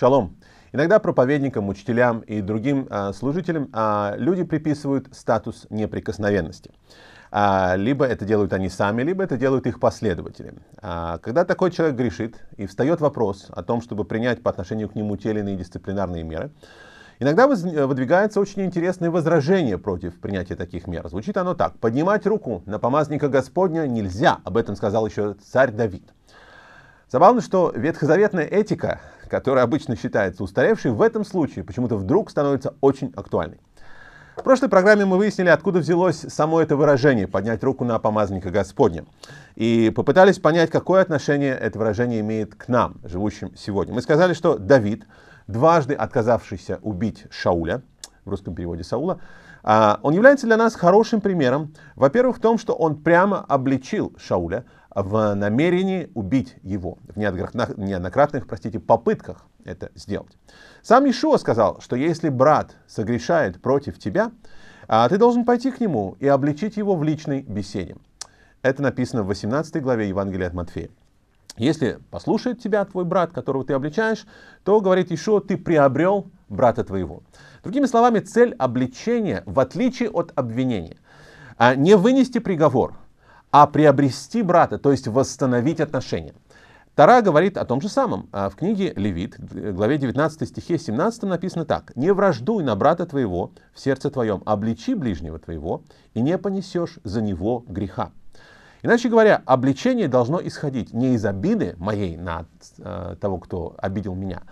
Шалом. Иногда проповедникам, учителям и другим а, служителям а, люди приписывают статус неприкосновенности. А, либо это делают они сами, либо это делают их последователи. А, когда такой человек грешит и встает вопрос о том, чтобы принять по отношению к нему те или иные дисциплинарные меры, иногда воз, выдвигается очень интересное возражение против принятия таких мер. Звучит оно так. «Поднимать руку на помазника Господня нельзя», об этом сказал еще царь Давид. Забавно, что ветхозаветная этика которая обычно считается устаревшей, в этом случае почему-то вдруг становится очень актуальной. В прошлой программе мы выяснили, откуда взялось само это выражение «поднять руку на помазника Господня». И попытались понять, какое отношение это выражение имеет к нам, живущим сегодня. Мы сказали, что Давид, дважды отказавшийся убить Шауля, в русском переводе Саула, а, он является для нас хорошим примером, во-первых, в том, что он прямо обличил Шауля в намерении убить его, в неоднократных, простите, попытках это сделать. Сам Ишуа сказал, что если брат согрешает против тебя, а, ты должен пойти к нему и обличить его в личной беседе. Это написано в 18 главе Евангелия от Матфея. Если послушает тебя твой брат, которого ты обличаешь, то, говорит Ишуа, ты приобрел брата твоего. Другими словами, цель обличения, в отличие от обвинения, а, не вынести приговор, а приобрести брата, то есть восстановить отношения. Тара говорит о том же самом. А, в книге Левит, э, главе 19 стихе 17 написано так. «Не враждуй на брата твоего в сердце твоем, обличи ближнего твоего, и не понесешь за него греха». Иначе говоря, обличение должно исходить не из обиды моей на э, того, кто обидел меня,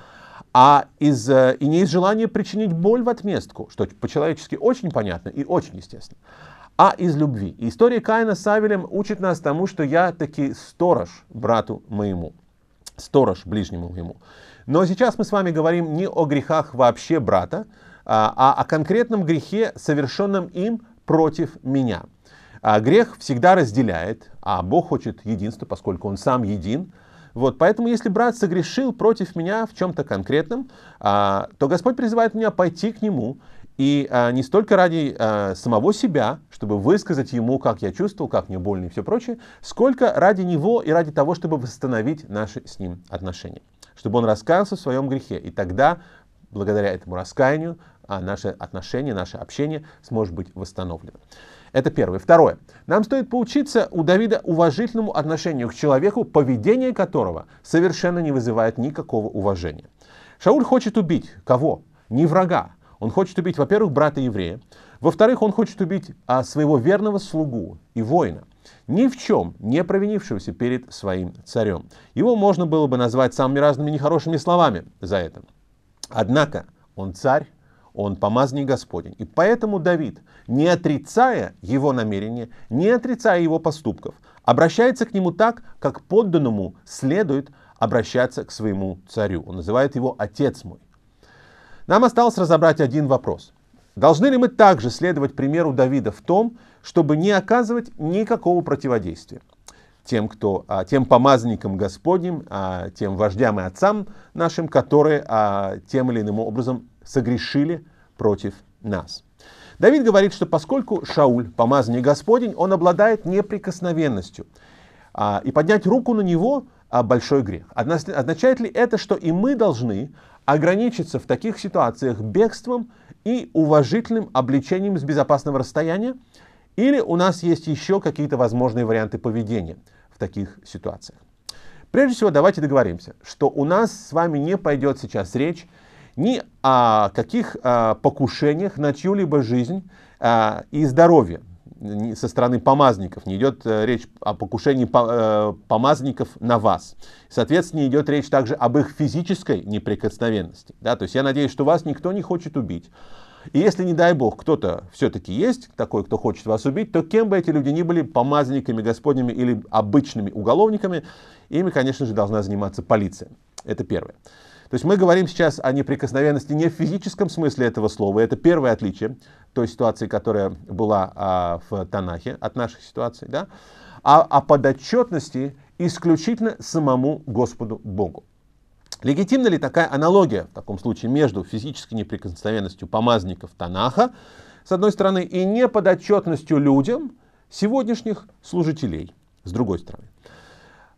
а из, э, и не из желания причинить боль в отместку, что по-человечески очень понятно и очень естественно, а из любви. И история Каина с Авелем учит нас тому, что я таки сторож брату моему, сторож ближнему моему. Но сейчас мы с вами говорим не о грехах вообще брата, а, а о конкретном грехе, совершенном им против меня. А грех всегда разделяет, а Бог хочет единства, поскольку Он сам един – вот, поэтому, если брат согрешил против меня в чем-то конкретном, а, то Господь призывает меня пойти к нему и а, не столько ради а, самого себя, чтобы высказать ему, как я чувствовал, как мне больно и все прочее, сколько ради него и ради того, чтобы восстановить наши с ним отношения. Чтобы он раскаялся в своем грехе. И тогда, благодаря этому раскаянию, а, наше отношение, наше общение сможет быть восстановлено. Это первое. Второе. Нам стоит поучиться у Давида уважительному отношению к человеку, поведение которого совершенно не вызывает никакого уважения. Шауль хочет убить кого? Не врага. Он хочет убить, во-первых, брата еврея. Во-вторых, он хочет убить а, своего верного слугу и воина ни в чем не провинившегося перед своим царем. Его можно было бы назвать самыми разными нехорошими словами за это. Однако он царь, он помазник Господень. И поэтому Давид, не отрицая его намерения, не отрицая его поступков, обращается к нему так, как подданному следует обращаться к своему царю. Он называет его «отец мой». Нам осталось разобрать один вопрос. Должны ли мы также следовать примеру Давида в том, чтобы не оказывать никакого противодействия? тем, кто, а, тем помазанникам Господним, а, тем вождям и отцам нашим, которые а, тем или иным образом согрешили против нас. Давид говорит, что поскольку Шауль, помазанник Господень, он обладает неприкосновенностью, и поднять руку на него большой грех. означает ли это, что и мы должны ограничиться в таких ситуациях бегством и уважительным обличением с безопасного расстояния, или у нас есть еще какие-то возможные варианты поведения – таких ситуациях. Прежде всего, давайте договоримся, что у нас с вами не пойдет сейчас речь ни о каких а, покушениях на чью-либо жизнь а, и здоровье со стороны помазников, не идет э, речь о покушении э, помазников на вас. Соответственно, идет речь также об их физической неприкосновенности. Да? То есть я надеюсь, что вас никто не хочет убить. И если, не дай бог, кто-то все-таки есть такой, кто хочет вас убить, то кем бы эти люди ни были, помазанниками господними или обычными уголовниками, ими, конечно же, должна заниматься полиция. Это первое. То есть мы говорим сейчас о неприкосновенности не в физическом смысле этого слова. Это первое отличие той ситуации, которая была а, в Танахе от нашей ситуации, да? а о а подотчетности исключительно самому Господу Богу. Легитимна ли такая аналогия в таком случае между физической неприкосновенностью помазников Танаха, с одной стороны, и неподотчетностью людям сегодняшних служителей, с другой стороны?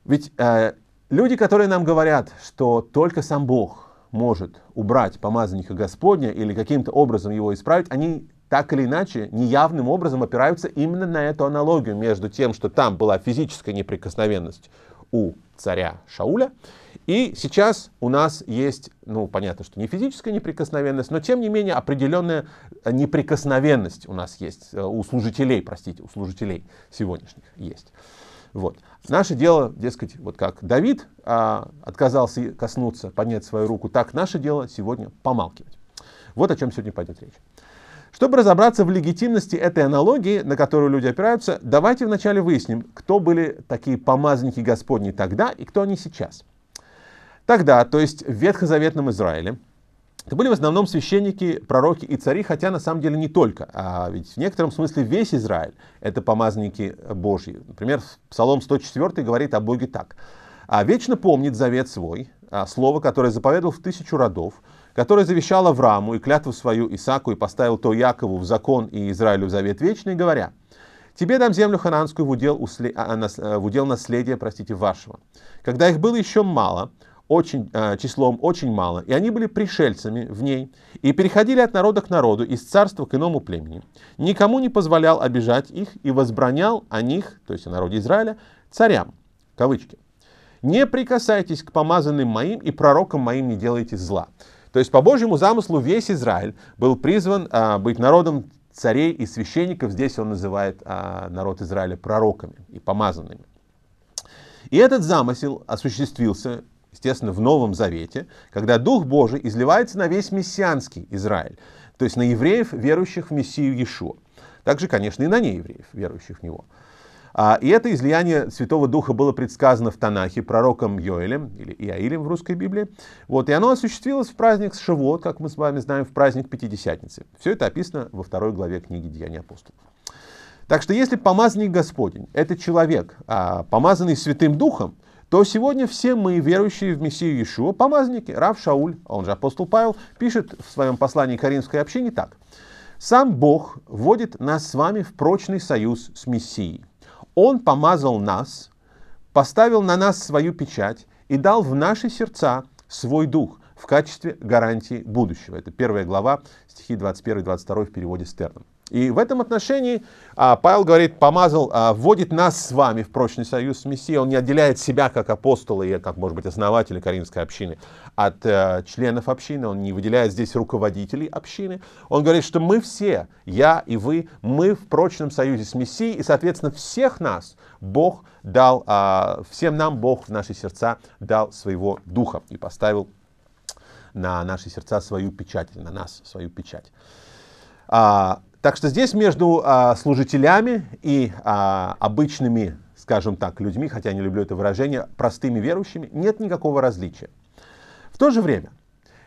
Ведь э, люди, которые нам говорят, что только сам Бог может убрать помазанника Господня или каким-то образом его исправить, они так или иначе неявным образом опираются именно на эту аналогию между тем, что там была физическая неприкосновенность у царя Шауля. И сейчас у нас есть, ну, понятно, что не физическая неприкосновенность, но тем не менее определенная э, неприкосновенность у нас есть, э, у служителей, простите, у служителей сегодняшних есть. Вот. Наше дело, дескать, вот как Давид а, отказался коснуться, поднять свою руку, так наше дело сегодня помалкивать. Вот о чем сегодня пойдет речь. Чтобы разобраться в легитимности этой аналогии, на которую люди опираются, давайте вначале выясним, кто были такие помазанники Господни тогда и кто они сейчас. Тогда, то есть в Ветхозаветном Израиле, это были в основном священники, пророки и цари, хотя на самом деле не только, а ведь в некотором смысле весь Израиль — это помазники Божьи. Например, Псалом 104 говорит о Боге так. «А вечно помнит завет свой, а слово, которое заповедал в тысячу родов, который завещал Аврааму и клятву свою Исаку и поставил то Якову в закон и Израилю в завет вечный, говоря, «Тебе дам землю хананскую в удел, усле, а, а, нас, э, в удел наследия простите, вашего». Когда их было еще мало, очень, а, числом очень мало, и они были пришельцами в ней, и переходили от народа к народу, из царства к иному племени. Никому не позволял обижать их и возбранял о них, то есть о народе Израиля, царям, кавычки. «Не прикасайтесь к помазанным моим и пророкам моим не делайте зла». То есть по Божьему замыслу весь Израиль был призван а, быть народом царей и священников. Здесь он называет а, народ Израиля пророками и помазанными. И этот замысел осуществился, естественно, в Новом Завете, когда Дух Божий изливается на весь мессианский Израиль, то есть на евреев, верующих в Мессию Иешуа. Также, конечно, и на неевреев, верующих в Него. А, и это излияние Святого Духа было предсказано в Танахе пророком Йоэлем, или Иаилем в русской Библии. Вот, и оно осуществилось в праздник Шивот, как мы с вами знаем, в праздник Пятидесятницы. Все это описано во второй главе книги «Деяния апостолов». Так что если помазанник Господень – это человек, а помазанный Святым Духом, то сегодня все мы, верующие в Мессию Иешуа, помазники, Рав Шауль, а он же апостол Павел, пишет в своем послании Каринской общине так. «Сам Бог вводит нас с вами в прочный союз с Мессией. Он помазал нас, поставил на нас свою печать и дал в наши сердца свой дух в качестве гарантии будущего. Это первая глава, стихи 21-22 в переводе Стерна. И в этом отношении а, Павел говорит, помазал, а, вводит нас с вами в прочный союз с Мессией. Он не отделяет себя как апостола и как, может быть, основателя Каримской общины от а, членов общины. Он не выделяет здесь руководителей общины. Он говорит, что мы все, я и вы, мы в прочном союзе с Мессией. И, соответственно, всех нас Бог дал, а, всем нам Бог в наши сердца дал своего духа и поставил на наши сердца свою печать, на нас свою печать. А, так что здесь между а, служителями и а, обычными, скажем так, людьми, хотя я не люблю это выражение, простыми верующими, нет никакого различия. В то же время,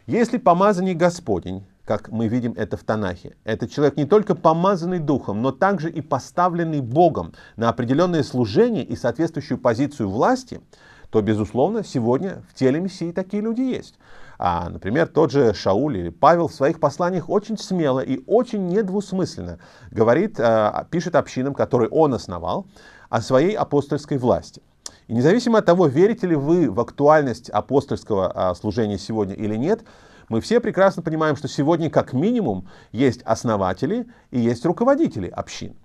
если помазанный Господень, как мы видим это в Танахе, это человек не только помазанный Духом, но также и поставленный Богом на определенное служение и соответствующую позицию власти, то, безусловно, сегодня в теле Мессии такие люди есть. А, например, тот же Шауль или Павел в своих посланиях очень смело и очень недвусмысленно говорит, а, пишет общинам, которые он основал, о своей апостольской власти. И независимо от того, верите ли вы в актуальность апостольского а, служения сегодня или нет, мы все прекрасно понимаем, что сегодня как минимум есть основатели и есть руководители общин.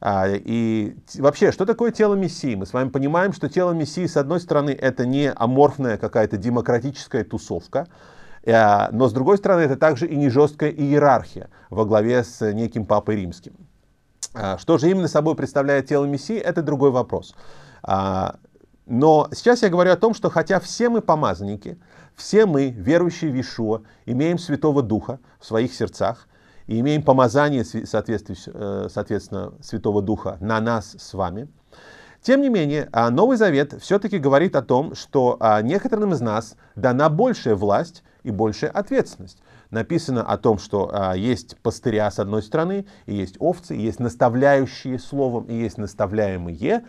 А, и вообще, что такое тело Мессии? Мы с вами понимаем, что тело Мессии, с одной стороны, это не аморфная какая-то демократическая тусовка, э, но с другой стороны, это также и не жесткая иерархия во главе с неким Папой Римским. А, что же именно собой представляет тело Мессии, это другой вопрос. А, но сейчас я говорю о том, что хотя все мы помазанники, все мы, верующие в Ишуа, имеем Святого Духа в своих сердцах – и имеем помазание, э, соответственно, Святого Духа на нас с вами. Тем не менее, а, Новый Завет все-таки говорит о том, что а, некоторым из нас дана большая власть и большая ответственность. Написано о том, что а, есть пастыря с одной стороны, и есть овцы, и есть наставляющие словом, и есть наставляемые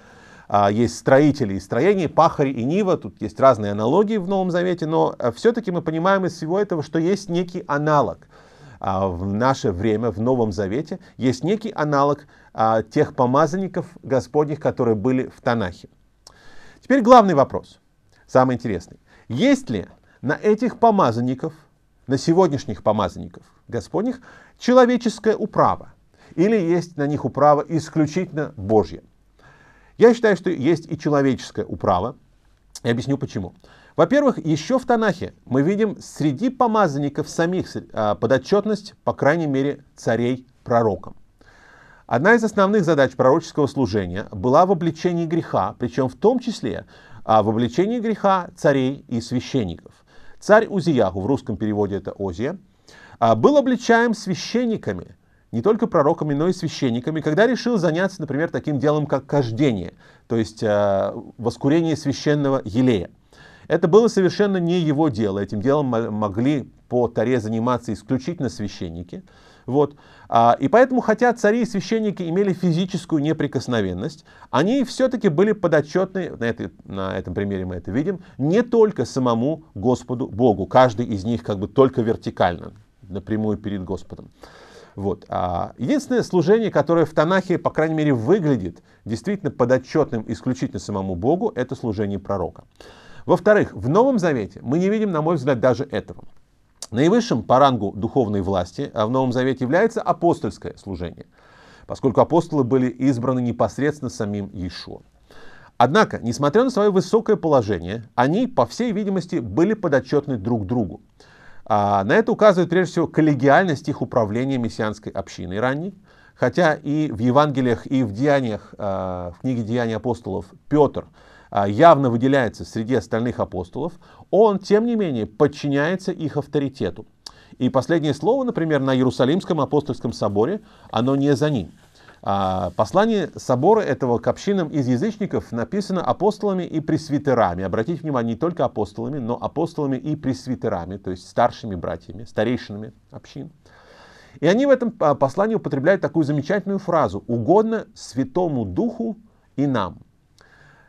есть строители и строение, пахари и нива, тут есть разные аналогии в Новом Завете, но все-таки мы понимаем из всего этого, что есть некий аналог. А, в наше время, в Новом Завете, есть некий аналог а, тех помазанников Господних, которые были в Танахе. Теперь главный вопрос, самый интересный. Есть ли на этих помазанников, на сегодняшних помазанников Господних, человеческое управо? Или есть на них управо исключительно Божье? Я считаю, что есть и человеческое управо. Я объясню почему. Во-первых, еще в Танахе мы видим среди помазанников самих э, подотчетность, по крайней мере, царей пророкам. Одна из основных задач пророческого служения была в обличении греха, причем в том числе а, в обличении греха царей и священников. Царь Узиягу, в русском переводе это Озия, а, был обличаем священниками, не только пророками, но и священниками, когда решил заняться, например, таким делом, как кождение, то есть э, воскурение священного елея. Это было совершенно не его дело. Этим делом могли по таре заниматься исключительно священники. Вот. А, и поэтому, хотя цари и священники имели физическую неприкосновенность, они все-таки были подотчетны, на, этой, на этом примере мы это видим, не только самому Господу Богу. Каждый из них как бы только вертикально, напрямую перед Господом. Вот. А, единственное служение, которое в Танахе, по крайней мере, выглядит действительно подотчетным исключительно самому Богу, это служение пророка. Во-вторых, в Новом Завете мы не видим, на мой взгляд, даже этого. Наивысшим по рангу духовной власти а, в Новом Завете является апостольское служение, поскольку апостолы были избраны непосредственно самим Иешуа. Однако, несмотря на свое высокое положение, они, по всей видимости, были подотчетны друг другу. А на это указывает прежде всего коллегиальность их управления мессианской общиной ранней, хотя и в Евангелиях, и в Деяниях, а, в книге «Деяния апостолов» Петр – а, явно выделяется среди остальных апостолов, он, тем не менее, подчиняется их авторитету. И последнее слово, например, на Иерусалимском апостольском соборе, оно не за ним. А, послание собора этого к общинам из язычников написано апостолами и пресвитерами. Обратите внимание, не только апостолами, но апостолами и пресвитерами, то есть старшими братьями, старейшинами общин. И они в этом а, послании употребляют такую замечательную фразу «угодно Святому Духу и нам».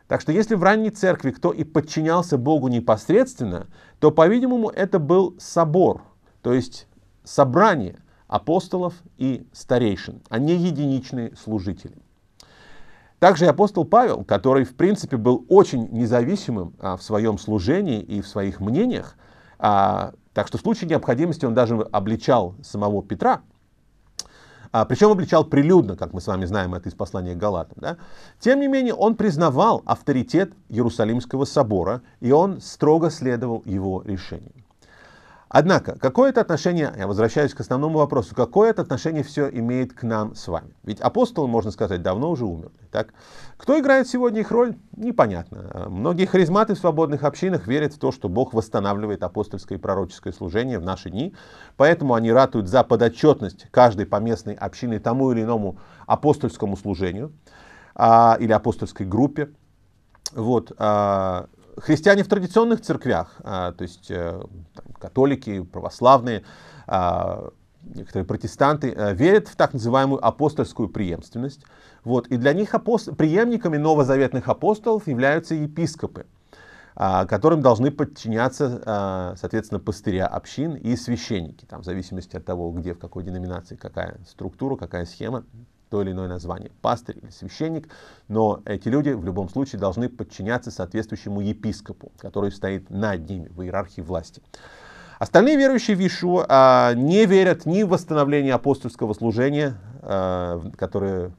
Так что если в ранней церкви кто и подчинялся Богу непосредственно, то, по-видимому, это был собор, то есть собрание апостолов и старейшин, а не единичные служители. Также и апостол Павел, который, в принципе, был очень независимым а, в своем служении и в своих мнениях, а, так что в случае необходимости он даже обличал самого Петра – а, причем обличал прилюдно, как мы с вами знаем это из послания к Галатам. Да? Тем не менее, он признавал авторитет Иерусалимского собора, и он строго следовал его решениям. Однако, какое это отношение, я возвращаюсь к основному вопросу, какое это отношение все имеет к нам с вами? Ведь апостолы, можно сказать, давно уже умерли. Так? Кто играет сегодня их роль, непонятно. Многие харизматы в свободных общинах верят в то, что Бог восстанавливает апостольское и пророческое служение в наши дни, поэтому они ратуют за подотчетность каждой поместной общины тому или иному апостольскому служению а, или апостольской группе. Вот, а, христиане в традиционных церквях, а, то есть э, католики, православные, а, некоторые протестанты э, верят в так называемую апостольскую преемственность. Вот, и для них апост... преемниками новозаветных апостолов являются епископы, а, которым должны подчиняться, соответственно, пастыря общин и священники, там, в зависимости от того, где, в какой деноминации, какая структура, какая схема то или иное название, пастырь или священник, но эти люди в любом случае должны подчиняться соответствующему епископу, который стоит над ними в иерархии власти. Остальные верующие в Ишу а, не верят ни в восстановление апостольского служения, а, которое,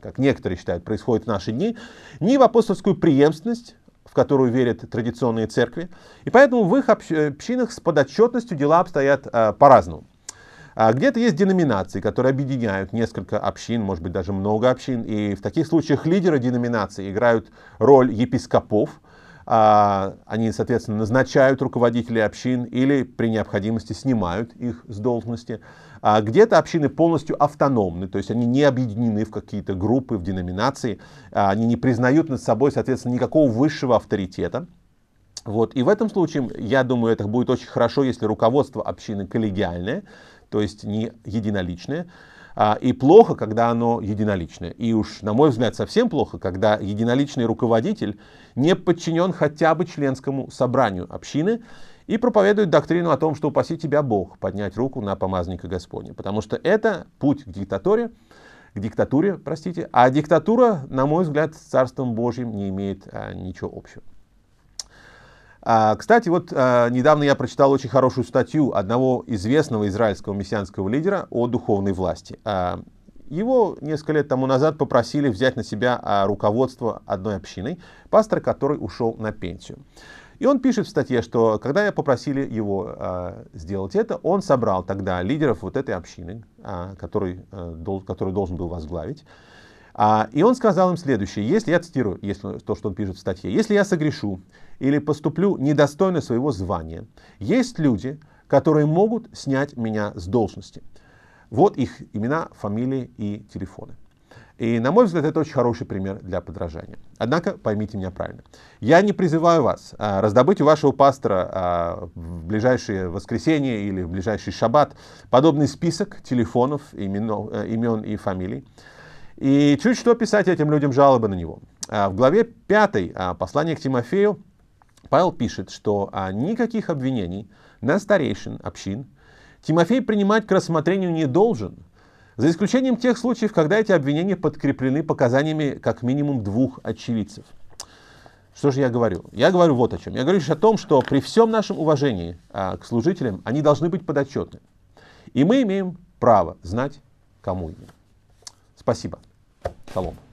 как некоторые считают, происходит в наши дни, ни в апостольскую преемственность, в которую верят традиционные церкви. И поэтому в их общинах с подотчетностью дела обстоят а, по-разному. А где-то есть деноминации, которые объединяют несколько общин, может быть даже много общин. И в таких случаях лидеры деноминации играют роль епископов. А, они, соответственно, назначают руководителей общин или при необходимости снимают их с должности. А где-то общины полностью автономны, то есть они не объединены в какие-то группы, в деноминации, а, они не признают над собой, соответственно, никакого высшего авторитета. Вот. И в этом случае, я думаю, это будет очень хорошо, если руководство общины коллегиальное, то есть не единоличное. А, и плохо, когда оно единоличное. И уж, на мой взгляд, совсем плохо, когда единоличный руководитель не подчинен хотя бы членскому собранию общины и проповедует доктрину о том, что упаси тебя Бог поднять руку на помазника Господня. Потому что это путь к диктатуре, к диктатуре, простите, а диктатура, на мой взгляд, с Царством Божьим не имеет а, ничего общего. А, кстати, вот а, недавно я прочитал очень хорошую статью одного известного израильского мессианского лидера о духовной власти. А, его несколько лет тому назад попросили взять на себя руководство одной общиной, пастор который ушел на пенсию. И он пишет в статье, что когда я попросили его сделать это, он собрал тогда лидеров вот этой общины, который, э, который должен был возглавить, а, и он сказал им следующее, если я цитирую если, то, что он пишет в статье, если я согрешу или поступлю недостойно своего звания, есть люди, которые могут снять меня с должности. Вот их имена, фамилии и телефоны. И, на мой взгляд, это очень хороший пример для подражания. Однако, поймите меня правильно. Я не призываю вас а, раздобыть у вашего пастора а, в ближайшее воскресенье или в ближайший шаббат подобный список телефонов, имен, э, имен и фамилий. И чуть что писать этим людям жалобы на него. А в главе 5 а, послания к Тимофею Павел пишет, что а, никаких обвинений на старейшин общин Тимофей принимать к рассмотрению не должен, за исключением тех случаев, когда эти обвинения подкреплены показаниями как минимум двух очевидцев. Что же я говорю? Я говорю вот о чем. Я говорю лишь о том, что при всем нашем уважении а, к служителям они должны быть подотчетны. И мы имеем право знать, кому им. Спасибо. Shalom. Tá